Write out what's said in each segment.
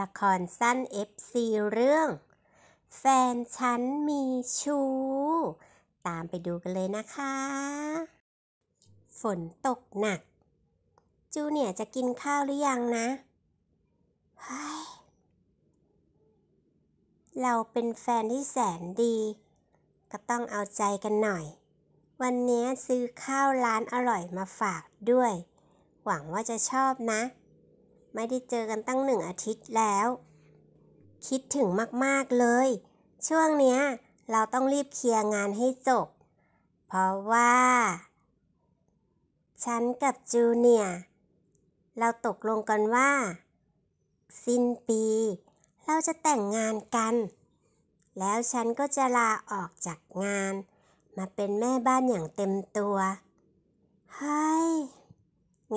ละครสั้น FC เรื่อง แฟนฉันมีชู้ตามไปดูกันเลยนะคะ ฝนตกหนัก จูเนียจะกินข้าวหรือยังนะเฮ้ยเราเป็นแฟนที่แสนดี ก็ต้องเอาใจกันหน่อย วันนี้ซื้อข้าวร้านอร่อยมาฝากด้วย หวังว่าจะชอบนะไม่ได้เจอกันตั้งหนึ่งอาทิตย์แล้ว คิดถึงมาก ๆ เลย ช่วงเนี้ย เราต้องรีบเคลียร์งานให้จบ เพราะว่า ฉันกับจูเนียเราตกลงกันว่า สิ้นปี เราจะแต่งงานกัน แล้วฉันก็จะลาออกจากงาน มาเป็นแม่บ้านอย่างเต็มตัวเฮ้ย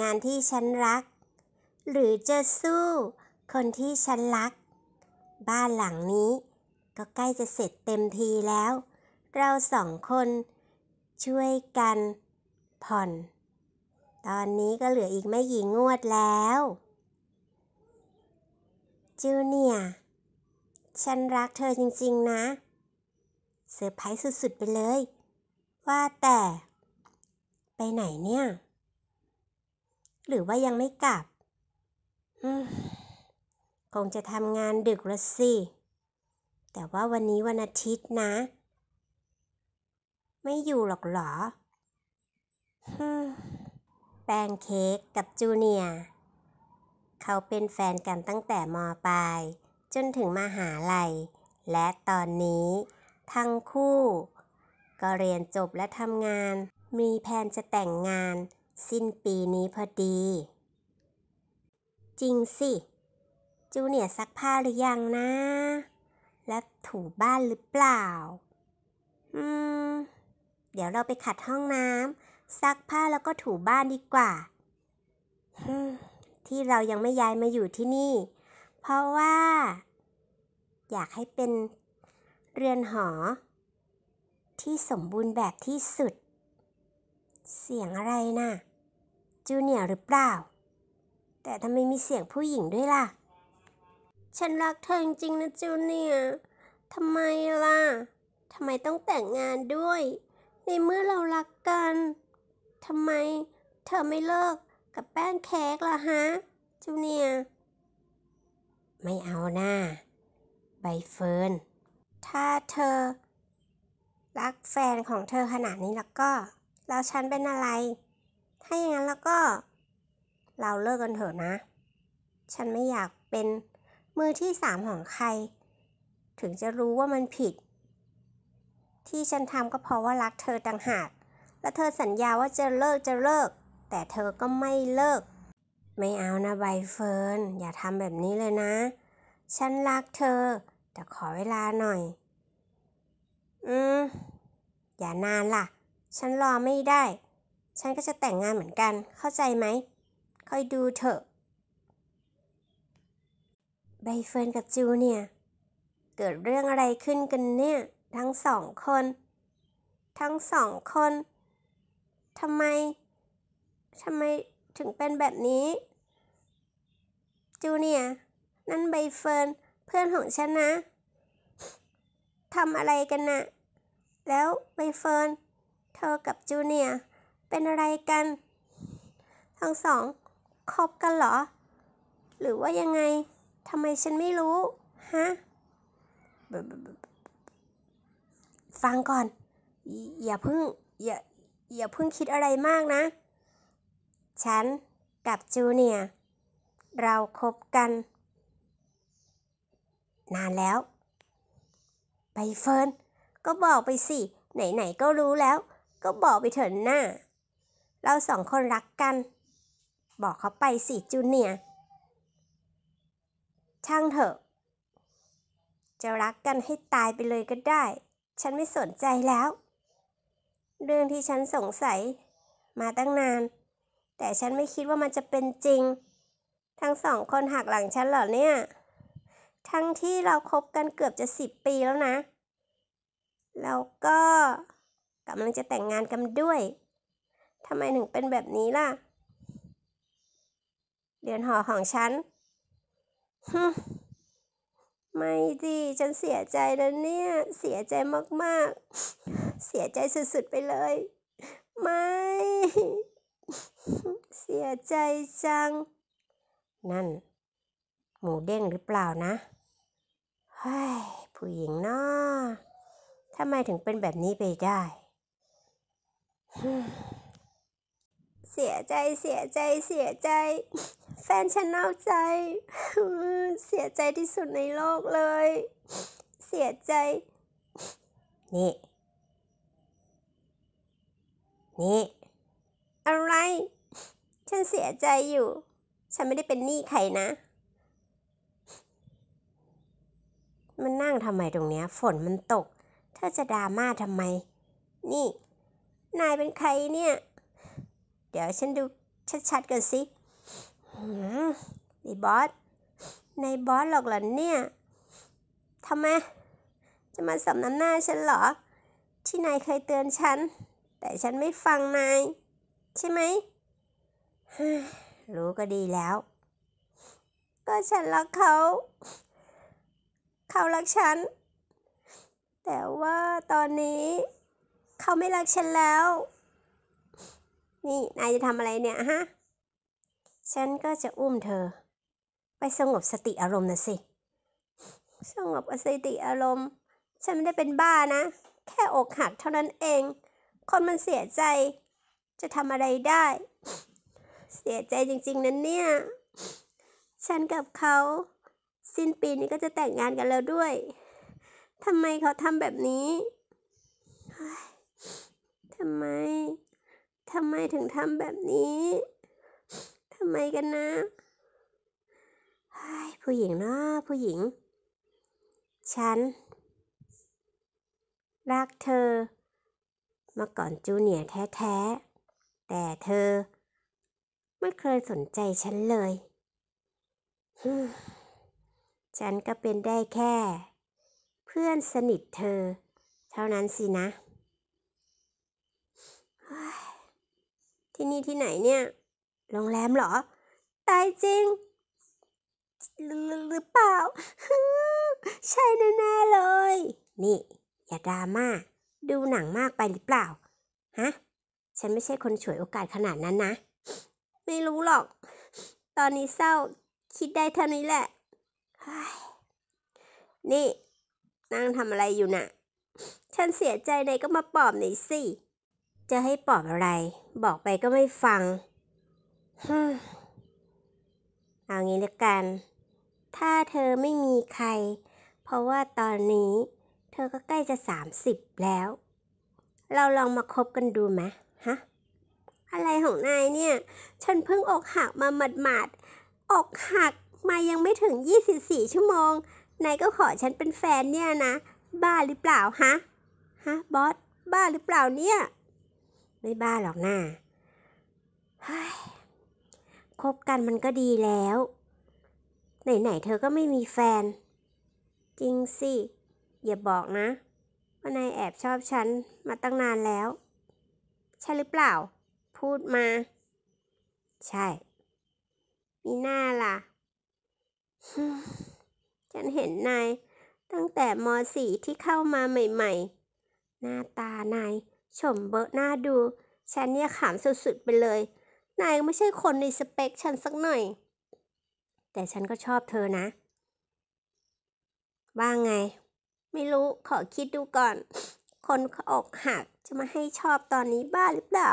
งานที่ฉันรักหรือจะสู้คนที่ฉันรัก บ้านหลังนี้ก็ใกล้จะเสร็จเต็มทีแล้ว เราสองคนช่วยกันผ่อน ตอนนี้ก็เหลืออีกไม่กี่งวดแล้วจูเนียฉันรักเธอจริงๆ นะเซอร์ไพรส์สุดๆ ไปเลย ว่าแต่ ไปไหนเนี่ย หรือว่ายังไม่กลับคงจะทำงานดึกละสิ แต่ว่าวันนี้วันอาทิตย์นะ ไม่อยู่หรอกหรอแป้งเค้กกับจูเนีย เขาเป็นแฟนกันตั้งแต่มปลาย จนถึงมหาลัย และตอนนี้ทั้งคู่ ก็เรียนจบและทำงาน มีแผนจะแต่งงานสิ้นปีนี้พอดีจริงสิจูเนียซักผ้าหรือยังนะ และถูบ้านหรือเปล่า อืมเดี๋ยวเราไปขัดห้องน้ำซักผ้าแล้วก็ถูบ้านดีกว่า ที่เรายังไม่ย้ายมาอยู่ที่นี่ เพราะว่า อยากให้เป็นเรือนหอ ที่สมบูรณ์แบบที่สุด เสียงอะไรนะ่ะจูเนียหรือเปล่าแต่ทำไมมีเสียงผู้หญิงด้วยล่ะ ฉันรักเธอจริงๆนะจูเนียทำไมล่ะ ทำไมต้องแต่งงานด้วย ในเมื่อเรารักกัน ทำไมเธอไม่เลิกกับแป้งแค้กล่ะฮะ จูเนียไม่เอาหน้าใบเฟิร์นถ้าเธอ รักแฟนของเธอขนาดนี้แล้วก็แล้วฉันเป็นอะไร ถ้าอย่างนั้นแล้วก็เราเลิกกันเถอะนะ ฉันไม่อยากเป็นมือที่สามของใคร ถึงจะรู้ว่ามันผิด ที่ฉันทำก็เพราะว่ารักเธอต่างหาก และเธอสัญญาว่าจะเลิกจะเลิก แต่เธอก็ไม่เลิก ไม่เอานะใบเฟิร์น อย่าทำแบบนี้เลยนะ ฉันรักเธอ แต่ขอเวลาหน่อย อืมอย่านานล่ะ ฉันรอไม่ได้ ฉันก็จะแต่งงานเหมือนกัน เข้าใจไหมคอยดูเถอะใบเฟิร์นกับจูเนี่ยเกิดเรื่องอะไรขึ้นกันเนี่ยทั้งสองคน ทั้งสองคนทำไมทำไมถึงเป็นแบบนี้จูเนียนั่นใบเฟิร์นเพื่อนของฉันนะทำอะไรกันน่ะแล้วใบเฟิร์นเธอกับจูเนียเป็นอะไรกัน ทั้งสองคบกันเหรอ หรือว่ายังไง ทำไมฉันไม่รู้ ฮะ ฟังก่อน อย่าเพิ่ง อย่า อย่าเพิ่งคิดอะไรมากนะ ฉันกับจูเนียเราคบกัน นานแล้ว ไปเฟิร์นก็บอกไปสิ ไหนๆก็รู้แล้ว ก็บอกไปเถอะหน้า เราสองคนรักกันบอกเขาไปสิจูเนียช่างเถอะ จะรักกันให้ตายไปเลยก็ได้ ฉันไม่สนใจแล้ว เรื่องที่ฉันสงสัยมาตั้งนาน แต่ฉันไม่คิดว่ามันจะเป็นจริง ทั้งสองคนหักหลังฉันเหรอเนี่ย ทั้งที่เราครบกันเกือบจะสิบปีแล้วนะ แล้วก็กำลังจะแต่งงานกันด้วย ทำไมถึงเป็นแบบนี้ล่ะเรือนหอของฉันฮไม่ดี ฉันเสียใจแล้วเนี่ย เสียใจมากๆ เสียใจสุดๆไปเลย ไม่ เสียใจจัง นั่น หมูเด้งหรือเปล่านะเฮ้ย ผู้หญิงเนาะทำไมถึงเป็นแบบนี้ไปได้เสียใจเสียใจเสียใจ แฟนฉันนอกใจ เสียใจที่สุดในโลกเลย เสียใจ นี่ นี่ อะไร ฉันเสียใจอยู่ ฉันไม่ได้เป็นหนี้ใครนะ มันนั่งทำไมตรงเนี้ยฝนมันตกเธอจะดราม่าทำไม นี่ นายเป็นใครเนี่ยเดี๋ยวฉันดูชัดๆกันสินบอส ในบอสหรอกเหรอเนี่ยทำไม จะมาสำน้ำหน้าฉันเหรอ ที่นายเคยเตือนฉัน แต่ฉันไม่ฟังนาย ใช่ไหม รู้ก็ดีแล้ว ก็ฉันรักเขา เขารักฉัน แต่ว่าตอนนี้ เขาไม่รักฉันแล้วนี่นายจะทำอะไรเนี่ยฮะ ฉันก็จะอุ้มเธอ ไปสงบสติอารมณ์นะสิ สงบสติอารมณ์ ฉันไม่ได้เป็นบ้านะ แค่อกหักเท่านั้นเอง คนมันเสียใจ จะทำอะไรได้ เสียใจจริงๆนั้นเนี่ย ฉันกับเขาสิ้นปีนี้ก็จะแต่งงานกันแล้วด้วย ทำไมเขาทำแบบนี้ ทำไมทำไมถึงทำแบบนี้ ทำไมกันนะ ผู้หญิงนะผู้หญิง ฉัน รักเธอ มาก่อนจูเนียแท้ๆ แต่เธอ ไม่เคยสนใจฉันเลย ฉันก็เป็นได้แค่ เพื่อนสนิทเธอ เท่านั้นสินะที่นี่ที่ไหนเนี่ย โรงแรมเหรอ ตายจริง หรือเปล่า ใช่แน่ๆเลย นี่ อย่าดราม่า ดูหนังมากไปหรือเปล่า ฮะ ฉันไม่ใช่คนฉวยโอกาสขนาดนั้นนะ ไม่รู้หรอก ตอนนี้เศร้า คิดได้เท่านี้แหละ นี่ นั่งทำอะไรอยู่นะ่ะ ฉันเสียใจไหนก็มาปลอบหน่อยสิจะให้ปอบอะไร บอกไปก็ไม่ฟัง เอางี้ละกัน ถ้าเธอไม่มีใคร เพราะว่าตอนนี้เธอก็ใกล้จะสามสิบแล้ว เราลองมาคบกันดูไหมฮะ อะไรของนายเนี่ย ฉันเพิ่งอกหักมาหมาดหมาดอกหักมายังไม่ถึงยี่สิบี่ชั่วโมง นายก็ขอฉันเป็นแฟนเนี่ยนะ บ้าหรือเปล่า ฮะ ฮะบอส บ้าหรือเปล่าเนี่ยไม่บ้าหรอกหน้าเฮ้ย คบกันมันก็ดีแล้ว ไหนๆเธอก็ไม่มีแฟน จริงสิ อย่าบอกนะ ว่านายแอบชอบฉัน มาตั้งนานแล้ว ใช่หรือเปล่า พูดมา ใช่ มีหน้าล่ะฉันเห็นนายตั้งแต่มสี่ที่เข้ามาใหม่ ๆ หน้าตานายชมเบอร์หน้าดู ฉันเนี่ยขำสุดๆไปเลย นายไม่ใช่คนในสเปคฉันสักหน่อย แต่ฉันก็ชอบเธอนะ ว่าไง ไม่รู้ขอคิดดูก่อน คนอกหักจะมาให้ชอบตอนนี้บ้าหรือเปล่า